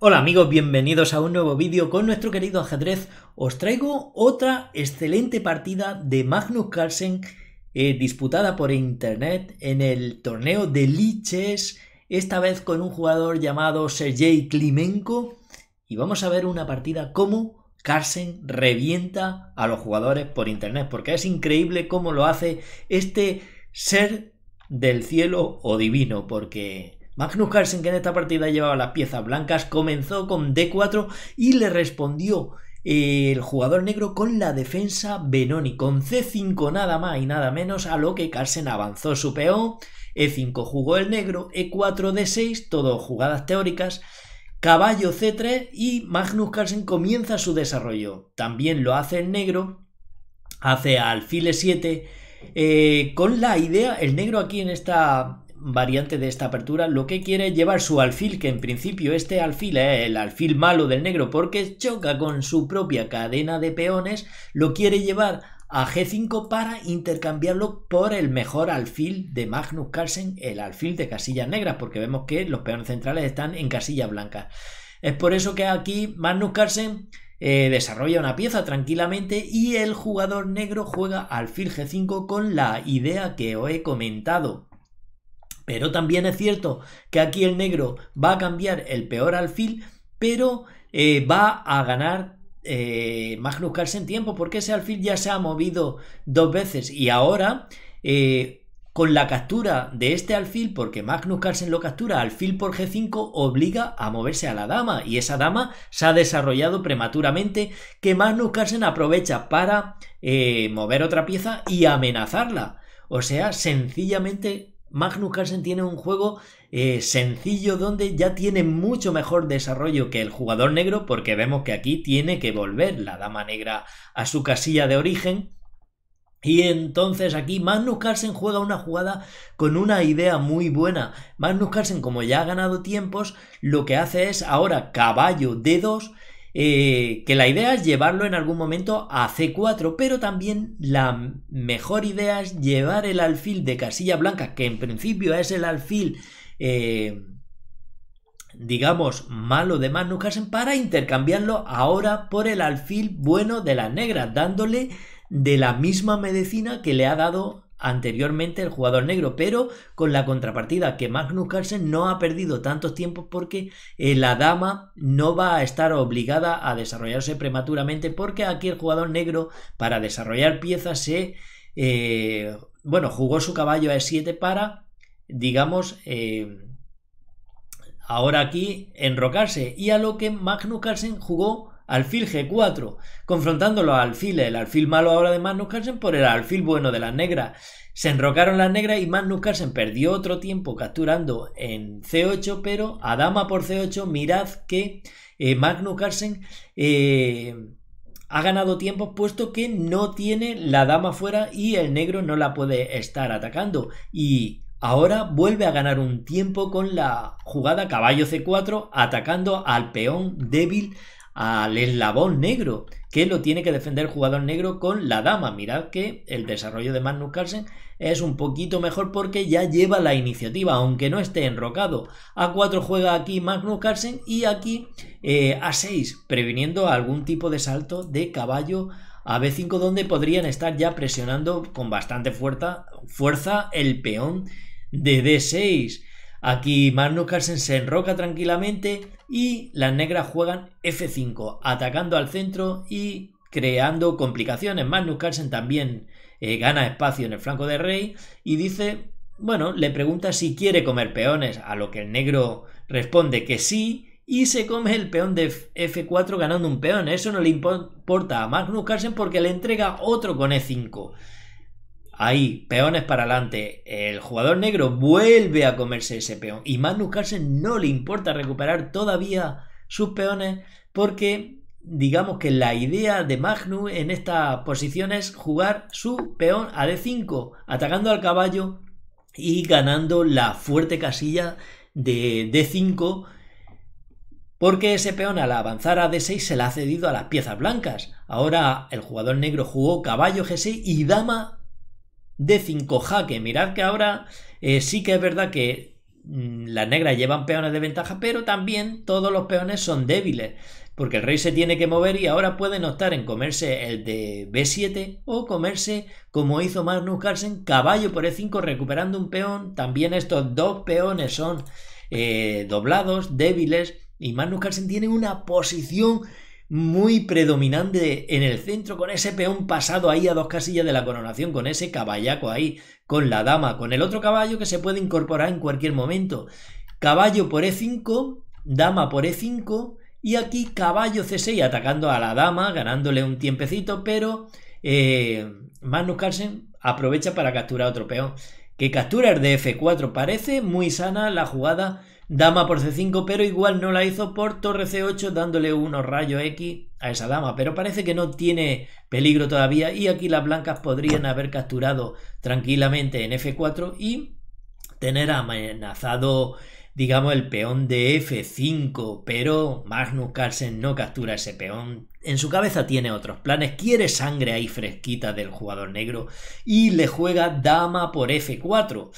Hola amigos, bienvenidos a un nuevo vídeo con nuestro querido ajedrez. Os traigo otra excelente partida de Magnus Carlsen eh, disputada por internet en el torneo de Liches, esta vez con un jugador llamado Sergei Klimenko. Y vamos a ver una partida cómo Carlsen revienta a los jugadores por internet, porque es increíble cómo lo hace este ser del cielo o divino, porque Magnus Carlsen, que en esta partida llevaba las piezas blancas, comenzó con D4 y le respondió eh, el jugador negro con la defensa Benoni, con C5 nada más y nada menos, a lo que Carlsen avanzó su peón, E5 jugó el negro, E4 D6, todo jugadas teóricas, caballo C3 y Magnus Carlsen comienza su desarrollo. También lo hace el negro, hace alfil 7 e eh, con la idea, el negro aquí en esta variante de esta apertura lo que quiere llevar su alfil, que en principio este alfil es el alfil malo del negro porque choca con su propia cadena de peones, lo quiere llevar a G5 para intercambiarlo por el mejor alfil de Magnus Carlsen, el alfil de casillas negras, porque vemos que los peones centrales están en casillas blancas. Es por eso que aquí Magnus Carlsen eh, desarrolla una pieza tranquilamente y el jugador negro juega alfil G5 con la idea que os he comentado. Pero también es cierto que aquí el negro va a cambiar el peor alfil, pero eh, va a ganar eh, Magnus Carlsen tiempo, porque ese alfil ya se ha movido dos veces y ahora eh, con la captura de este alfil, porque Magnus Carlsen lo captura, alfil por G5 obliga a moverse a la dama y esa dama se ha desarrollado prematuramente que Magnus Carlsen aprovecha para mover otra pieza y amenazarla. O sea, sencillamente Magnus Carlsen tiene un juego eh, sencillo donde ya tiene mucho mejor desarrollo que el jugador negro porque vemos que aquí tiene que volver la dama negra a su casilla de origen y entonces aquí Magnus Carlsen juega una jugada con una idea muy buena. Magnus Carlsen, como ya ha ganado tiempos, lo que hace es ahora caballo d 2 eh, que la idea es llevarlo en algún momento a C4, pero también la mejor idea es llevar el alfil de casilla blanca, que en principio es el alfil, eh, digamos, malo de Magnus para intercambiarlo ahora por el alfil bueno de la negra, dándole de la misma medicina que le ha dado anteriormente el jugador negro, pero con la contrapartida que Magnus Carlsen no ha perdido tantos tiempos porque eh, la dama no va a estar obligada a desarrollarse prematuramente porque aquí el jugador negro para desarrollar piezas se... Eh, bueno, jugó su caballo a E7 para, digamos, eh, ahora aquí enrocarse y a lo que Magnus Carlsen jugó alfil G4, confrontando los alfiles, el alfil malo ahora de Magnus Carlsen por el alfil bueno de las negras. Se enrocaron las negras y Magnus Carlsen perdió otro tiempo capturando en C8, pero a dama por C8, mirad que eh, Magnus Carlsen eh, ha ganado tiempo puesto que no tiene la dama fuera y el negro no la puede estar atacando. Y ahora vuelve a ganar un tiempo con la jugada caballo C4 atacando al peón débil al eslabón negro, que lo tiene que defender el jugador negro con la dama. Mirad que el desarrollo de Magnus Carlsen es un poquito mejor porque ya lleva la iniciativa, aunque no esté enrocado. A4 juega aquí Magnus Carlsen y aquí eh, A6, previniendo algún tipo de salto de caballo a B5, donde podrían estar ya presionando con bastante fuerza, fuerza el peón de D6. Aquí Magnus Carlsen se enroca tranquilamente y las negras juegan F5, atacando al centro y creando complicaciones. Magnus Carlsen también eh, gana espacio en el flanco de rey y dice, bueno, le pregunta si quiere comer peones, a lo que el negro responde que sí y se come el peón de F4 ganando un peón. Eso no le importa a Magnus Carlsen porque le entrega otro con E5. Ahí, peones para adelante. El jugador negro vuelve a comerse ese peón. Y Magnus Carlsen no le importa recuperar todavía sus peones porque digamos que la idea de Magnus en esta posición es jugar su peón a D5, atacando al caballo y ganando la fuerte casilla de D5 porque ese peón al avanzar a D6 se le ha cedido a las piezas blancas. Ahora el jugador negro jugó caballo G6 y dama de 5 jaque. Mirad que ahora eh, sí que es verdad que mm, las negras llevan peones de ventaja, pero también todos los peones son débiles, porque el rey se tiene que mover y ahora pueden optar en comerse el de B7 o comerse, como hizo Magnus Carlsen, caballo por E5 recuperando un peón. También estos dos peones son eh, doblados, débiles, y Magnus Carlsen tiene una posición muy predominante en el centro, con ese peón pasado ahí a dos casillas de la coronación, con ese caballaco ahí, con la dama, con el otro caballo que se puede incorporar en cualquier momento. Caballo por E5, dama por E5, y aquí caballo C6 atacando a la dama, ganándole un tiempecito, pero eh, Magnus Carlsen aprovecha para capturar otro peón. Que captura el de F4 parece muy sana la jugada dama por c5, pero igual no la hizo por torre c8 dándole unos rayos X a esa dama, pero parece que no tiene peligro todavía y aquí las blancas podrían haber capturado tranquilamente en f4 y tener amenazado digamos el peón de f5, pero Magnus Carlsen no captura ese peón. En su cabeza tiene otros planes, quiere sangre ahí fresquita del jugador negro y le juega dama por f4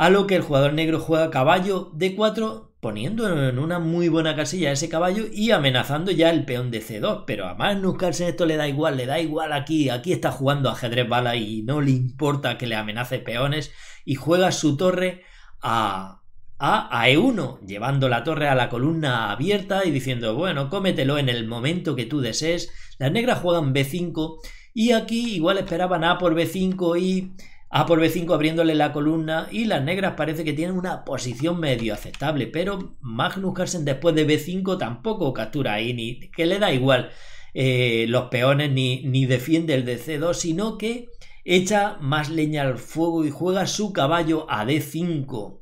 a lo que el jugador negro juega caballo d4 poniendo en una muy buena casilla ese caballo y amenazando ya el peón de c2, pero a Magnus Carlsen esto le da igual, le da igual aquí, aquí está jugando ajedrez bala y no le importa que le amenace peones y juega su torre a, a, a E1, llevando la torre a la columna abierta y diciendo, bueno, cómetelo en el momento que tú desees, las negras juegan B5 y aquí igual esperaban A por B5 y a por B5 abriéndole la columna y las negras parece que tienen una posición medio aceptable, pero Magnus Carlsen después de B5 tampoco captura ahí, ni que le da igual eh, los peones ni, ni defiende el de C2, sino que echa más leña al fuego y juega su caballo a D5.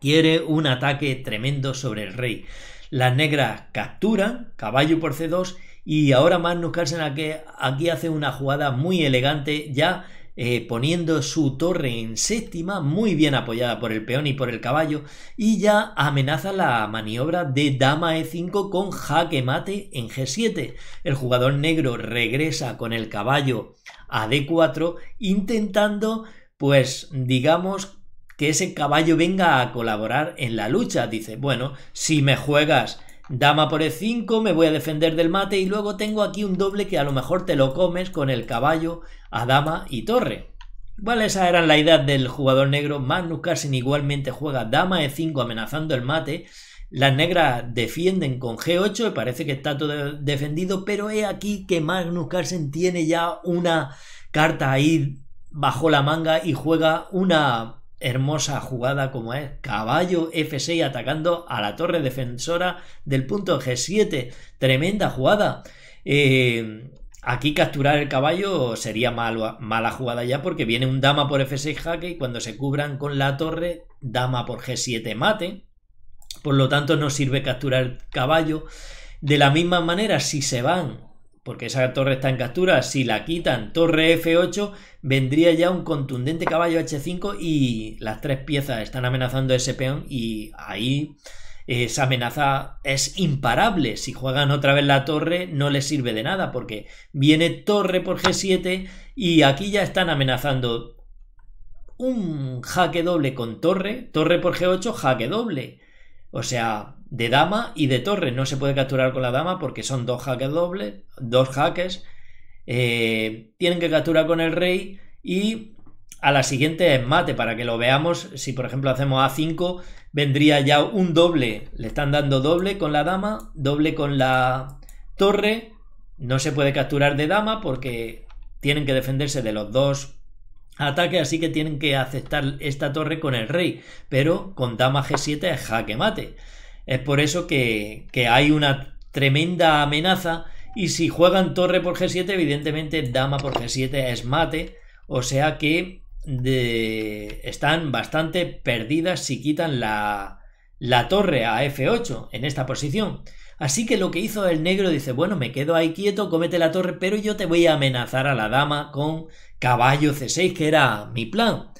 Quiere un ataque tremendo sobre el rey. Las negras capturan, caballo por C2, y ahora Magnus Carlsen aquí hace una jugada muy elegante ya eh, poniendo su torre en séptima, muy bien apoyada por el peón y por el caballo, y ya amenaza la maniobra de dama e5 con jaque mate en g7. El jugador negro regresa con el caballo a d4, intentando, pues digamos, que ese caballo venga a colaborar en la lucha. Dice, bueno, si me juegas Dama por e5, me voy a defender del mate y luego tengo aquí un doble que a lo mejor te lo comes con el caballo a dama y torre. Vale, esa era la idea del jugador negro. Magnus Carlsen igualmente juega dama e5 amenazando el mate. Las negras defienden con g8 y parece que está todo defendido, pero he aquí que Magnus Carlsen tiene ya una carta ahí bajo la manga y juega una hermosa jugada como es caballo F6 atacando a la torre defensora del punto G7. Tremenda jugada. Eh, aquí capturar el caballo sería mala jugada ya porque viene un dama por F6 jaque y cuando se cubran con la torre, dama por G7 mate. Por lo tanto, no sirve capturar el caballo. De la misma manera, si se van porque esa torre está en captura, si la quitan torre F8, vendría ya un contundente caballo H5 y las tres piezas están amenazando ese peón y ahí esa amenaza es imparable. Si juegan otra vez la torre no les sirve de nada porque viene torre por G7 y aquí ya están amenazando un jaque doble con torre, torre por G8, jaque doble. O sea, de dama y de torre. No se puede capturar con la dama porque son dos jaques dobles, dos jaques. Eh, tienen que capturar con el rey y a la siguiente es mate para que lo veamos. Si por ejemplo hacemos A5, vendría ya un doble. Le están dando doble con la dama, doble con la torre. No se puede capturar de dama porque tienen que defenderse de los dos ataque, así que tienen que aceptar esta torre con el rey, pero con dama g7 es jaque mate. Es por eso que, hay una tremenda amenaza y si juegan torre por g7, evidentemente dama por g7 es mate, o sea que están bastante perdidas si quitan la, la torre a f8 en esta posición. Así que lo que hizo el negro dice, bueno, me quedo ahí quieto, cómete la torre, pero yo te voy a amenazar a la dama con caballo C6, que era mi plan.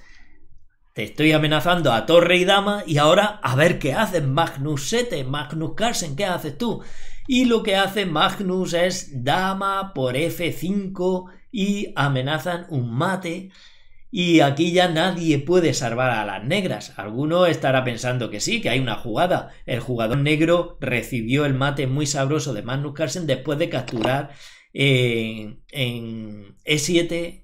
Te estoy amenazando a torre y dama y ahora a ver qué haces Magnus 7, Magnus Carlsen, ¿qué haces tú? Y lo que hace Magnus es dama por F5 y amenazan un mate y aquí ya nadie puede salvar a las negras. Alguno estará pensando que sí, que hay una jugada. El jugador negro recibió el mate muy sabroso de Magnus Carlsen después de capturar eh, en E7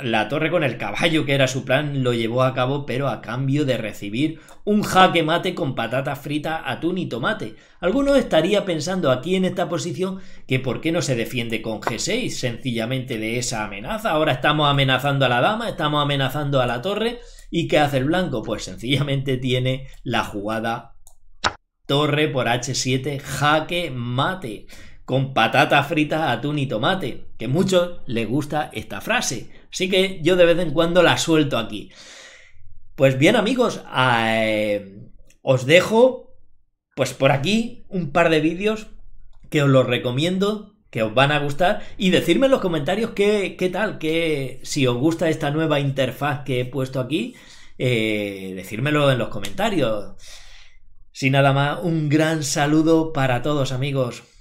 la torre con el caballo, que era su plan, lo llevó a cabo, pero a cambio de recibir un jaque mate con patata frita, atún y tomate. Alguno estaría pensando aquí en esta posición que por qué no se defiende con G6 sencillamente de esa amenaza. Ahora estamos amenazando a la dama, estamos amenazando a la torre. ¿Y qué hace el blanco? Pues sencillamente tiene la jugada torre por H7, jaque mate con patata frita, atún y tomate, que a muchos les gusta esta frase, Así que yo de vez en cuando la suelto aquí. Pues bien amigos, ah, eh, os dejo pues por aquí un par de vídeos que os los recomiendo, que os van a gustar y decirme en los comentarios qué, qué tal, que si os gusta esta nueva interfaz que he puesto aquí, eh, decírmelo en los comentarios. Sin nada más, un gran saludo para todos amigos.